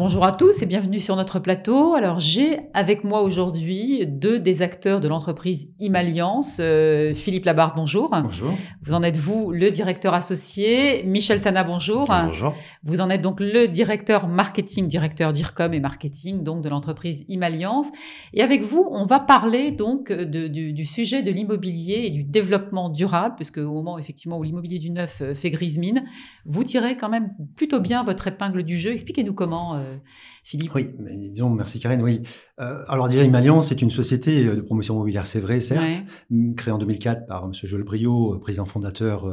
Bonjour à tous et bienvenue sur notre plateau. Alors j'ai avec moi aujourd'hui deux des acteurs de l'entreprise Imalliance. Euh, Philippe Labarde, bonjour. Bonjour. Vous en êtes vous le directeur associé. Michel Sana, bonjour. Bonjour. Vous en êtes donc le directeur marketing, directeur d'IRCOM et marketing donc de l'entreprise Imalliance. Et avec vous, on va parler donc du, sujet de l'immobilier et du développement durable, puisque au moment effectivement où l'immobilier du neuf euh, fait grise mine, vous tirez quand même plutôt bien votre épingle du jeu. Expliquez-nous comment. Euh, euh, Philippe Oui, disons, merci Karine, oui. Euh, alors déjà, Imalian, c'est une société euh, de promotion immobilière, c'est vrai, certes, créée en 2004 par M. Joël Briot, président fondateur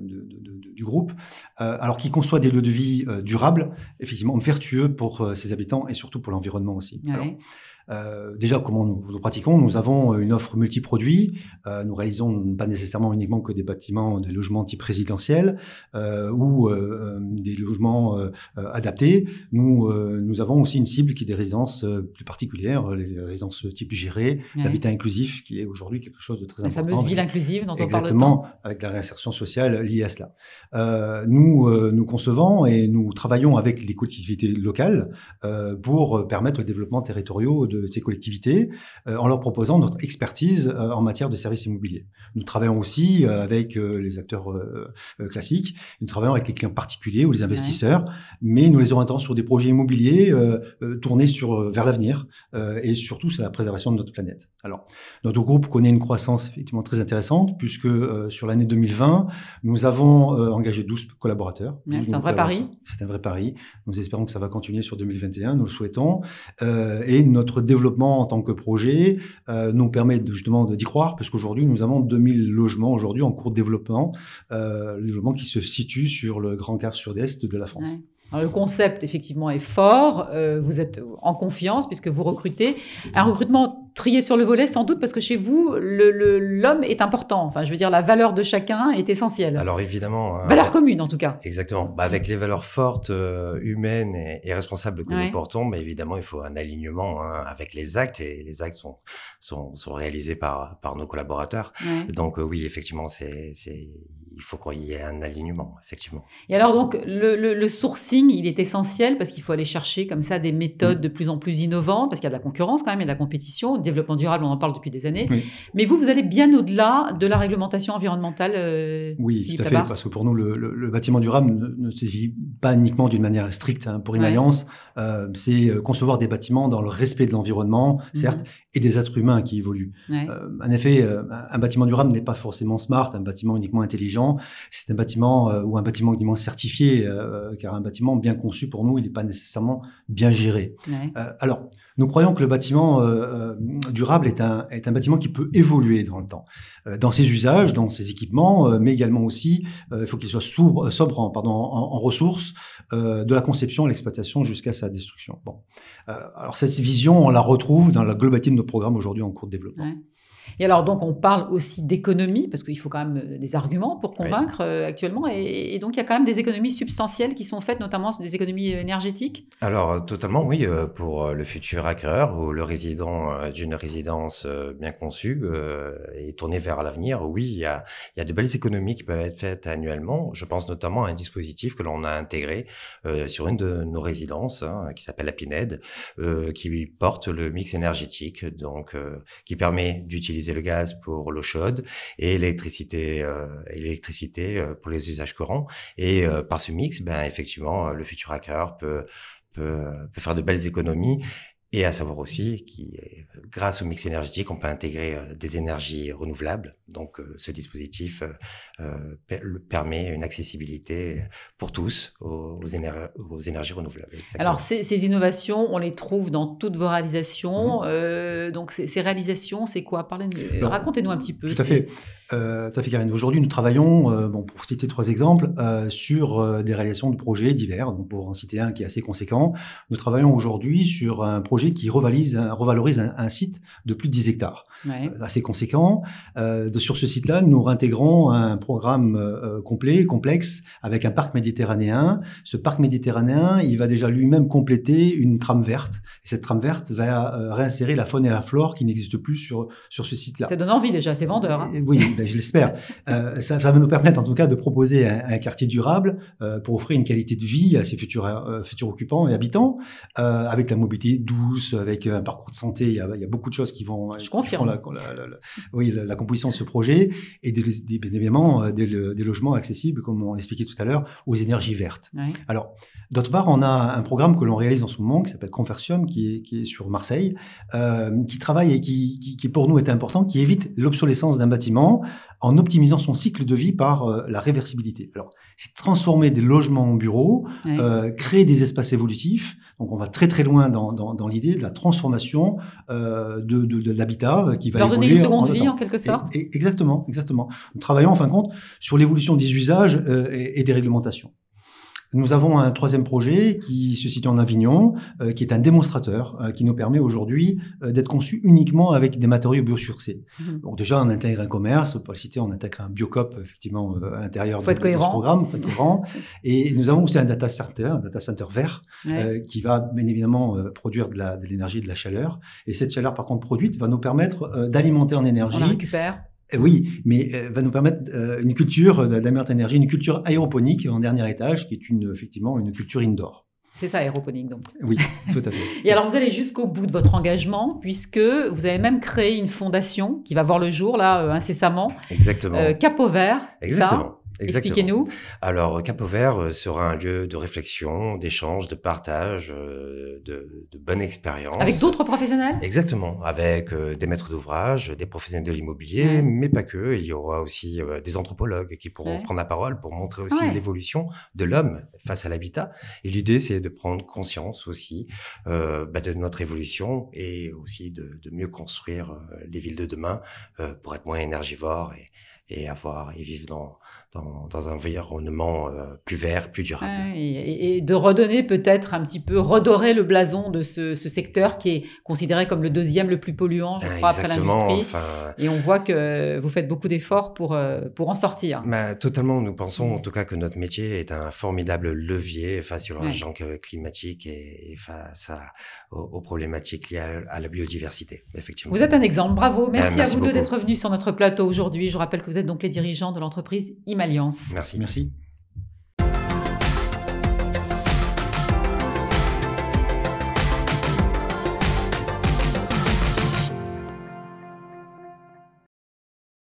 du groupe, alors qui conçoit des lieux de vie durables, effectivement vertueux pour ses habitants et surtout pour l'environnement aussi. déjà, comment nous, pratiquons Nous avons une offre multi Euh, nous réalisons pas nécessairement uniquement que des bâtiments, des logements type résidentiel ou des logements adaptés. Nous euh, nous, avons aussi une cible qui est des résidences euh, plus particulières, euh, les résidences type gérées, l'habitat inclusif, qui est aujourd'hui quelque chose de très important. La fameuse ville inclusive dont on parle Exactement, avec la réinsertion sociale liée à cela. nous, nous concevons et nous travaillons avec les collectivités locales pour permettre le développement territorial de ces collectivités en leur proposant notre expertise en matière de services immobiliers. Nous travaillons aussi avec les acteurs classiques, nous travaillons avec les clients particuliers ou les investisseurs, mais nous les orientons sur des projets immobiliers immobilier euh, euh, tourné sur, euh, vers l'avenir et surtout sur la préservation de notre planète. Alors, notre groupe connaît une croissance effectivement très intéressante puisque sur l'année 2020, nous avons engagé 12 collaborateurs. c'est un vrai pari. C'est un vrai pari. Nous espérons que ça va continuer sur 2021, nous le souhaitons. et notre développement en tant que projet nous permet justement d'y croire puisqu'aujourd'hui, nous avons 2000 logements aujourd'hui en cours de développement, développement qui se situe sur le Grand Quart Sud-Est de la France. Alors, hein, le concept, effectivement, est fort. Euh, vous êtes en confiance puisque vous recrutez. Un recrutement trié sur le volet, sans doute, parce que chez vous, l'homme est important. Enfin, je veux dire, la valeur de chacun est essentielle. Alors, évidemment. Hein. Valeur commune, en tout cas. Exactement. Bah, avec les valeurs fortes, euh, humaines et, responsables que nous portons, mais évidemment, il faut un alignement hein, avec les actes. Et les actes sont, sont, sont réalisés par, par nos collaborateurs. Donc, euh, oui, effectivement, c'est il faut qu'il y ait un alignement, effectivement. Et alors donc, le, sourcing, il est essentiel parce qu'il faut aller chercher comme ça des méthodes mm. de plus en plus innovantes, parce qu'il y a de la concurrence quand même, et de la compétition, le développement durable, on en parle depuis des années. Mais vous, vous allez bien au-delà de la réglementation environnementale. Euh, oui, tout à fait, parce que pour nous, le, bâtiment durable ne, se vit pas uniquement d'une manière stricte. Hein. Pour une alliance, euh, c'est euh, concevoir des bâtiments dans le respect de l'environnement, mhm. certes, et des êtres humains qui évoluent. en effet, un bâtiment durable n'est pas forcément smart, un bâtiment uniquement intelligent c'est un bâtiment euh, ou un bâtiment uniquement certifié, euh, car un bâtiment bien conçu pour nous, il n'est pas nécessairement bien géré. Euh, alors, nous croyons que le bâtiment durable est un, bâtiment qui peut évoluer dans le temps, dans ses usages, dans ses équipements, mais également aussi, il faut qu'il soit sobre, en, ressources, de la conception à l'exploitation jusqu'à sa destruction. Bon. alors cette vision, on la retrouve dans la globalité de nos programmes aujourd'hui en cours de développement. Et alors, donc, on parle aussi d'économie, parce qu'il faut quand même euh, des arguments pour convaincre euh, actuellement. Et, donc, il y a quand même des économies substantielles qui sont faites, notamment des économies euh, énergétiques Alors, totalement, oui. Pour le futur acquéreur ou le résident d'une résidence bien conçue et tournée vers l'avenir, oui, il y, a, il y, a, de belles économies qui peuvent être faites annuellement. Je pense notamment à un dispositif que l'on a intégré sur une de nos résidences, hein, qui s'appelle la Pined, qui porte le mix énergétique, donc qui permet d'utiliser le gaz pour l'eau chaude et l'électricité euh, euh, pour les usages courants. Et euh, par ce mix, ben effectivement, le futur hacker peut faire de belles économies et à savoir aussi que grâce au mix énergétique, on peut intégrer euh, des énergies renouvelables. Donc euh, ce dispositif euh, permet une accessibilité pour tous aux, aux énergies renouvelables. Alors ces, innovations, on les trouve dans toutes vos réalisations. Mhm. donc ces, réalisations, c'est quoi Racontez-nous un petit peu. Tout à fait. ça fait Karine. Aujourd'hui, nous travaillons, bon, pour citer trois exemples, sur des réalisations de projets divers. Donc, pour en citer un qui est assez conséquent, nous travaillons aujourd'hui sur un projet qui revalise, revalorise un, site de plus de 10 hectares. C'est euh, Assez conséquent. Euh, de, sur ce site-là, nous réintégrons un programme euh, complet, complexe, avec un parc méditerranéen. Ce parc méditerranéen, il va déjà lui-même compléter une trame verte. Et cette trame verte va réinsérer la faune et la flore qui n'existent plus sur, sur ce site-là. Ça donne envie déjà, à ces vendeurs. Hein. Oui, ben, je l'espère. ça, va nous permettre en tout cas de proposer un, quartier durable pour offrir une qualité de vie à ses futurs, futurs occupants et habitants, avec la mobilité douce avec un parcours de santé. Il y a, beaucoup de choses qui vont. Je confirme. La, oui, la, composition de ce projet et des, des, euh, des, logements accessibles, comme on l'expliquait tout à l'heure, aux énergies vertes. Alors, d'autre part, on a un programme que l'on réalise en ce moment qui s'appelle Conversium, qui est, qui est sur Marseille, euh, qui travaille et qui, pour nous est important, qui évite l'obsolescence d'un bâtiment en optimisant son cycle de vie par euh, la réversibilité. Alors, c'est transformer des logements en bureaux, créer des espaces évolutifs. Donc, on va très très loin dans, dans, dans l'idée de la transformation euh, de, l'habitat euh, qui va Leur évoluer. Leur donner une seconde vie, en quelque sorte. exactement, exactement. Nous travaillons, en fin de compte, sur l'évolution des usages euh, et des réglementations. Nous avons un troisième projet qui se situe en Avignon, euh, qui est un démonstrateur, euh, qui nous permet aujourd'hui euh, d'être conçu uniquement avec des matériaux biosurcés. Mhm. Donc déjà, on intègre un commerce, pour le citer, on intègre un biocop, effectivement, à l'intérieur de, programme, faut Et nous avons aussi un data center, un data center vert, qui va bien évidemment produire de l'énergie, de, de, la chaleur. Et cette chaleur, par contre, produite, va nous permettre d'alimenter en énergie. On récupère euh, oui, mais euh, va nous permettre euh, une culture de la énergie, une culture aéroponique en dernier étage, qui est une, effectivement une culture indoor. C'est ça, aéroponique, donc. Oui, tout à fait. et alors, vous allez jusqu'au bout de votre engagement, puisque vous avez même créé une fondation qui va voir le jour, là, incessamment. Exactement. vert. Exactement. Expliquez-nous. Alors, Cap Vert euh, sera un lieu de réflexion, d'échange, de partage, euh, de, de bonne expérience. Avec d'autres professionnels Exactement, avec euh, des maîtres d'ouvrage, des professionnels de l'immobilier, mais pas que. Il y aura aussi des anthropologues qui pourront prendre la parole pour montrer aussi l'évolution de l'homme face à l'habitat. Et l'idée, c'est de prendre conscience aussi euh, bah, de notre évolution et aussi de, mieux construire les villes de demain pour être moins énergivores et, et avoir et vivre dans, dans, un environnement euh, plus vert, plus durable. Et, de redonner peut-être un petit peu, redorer le blason de ce, secteur qui est considéré comme le deuxième le plus polluant, je ah, crois, après l'industrie. Euh, et on voit que vous faites beaucoup d'efforts pour, euh, pour en sortir. Bah, totalement, nous pensons en tout cas que notre métier est un formidable levier face aux gens climatiques et, face aux, problématiques liées à, la biodiversité, effectivement. Vous êtes un exemple, bravo. Bah, merci, à vous deux d'être venus sur notre plateau aujourd'hui. Je rappelle que vous êtes donc les dirigeants de l'entreprise Imalliance. Merci, merci.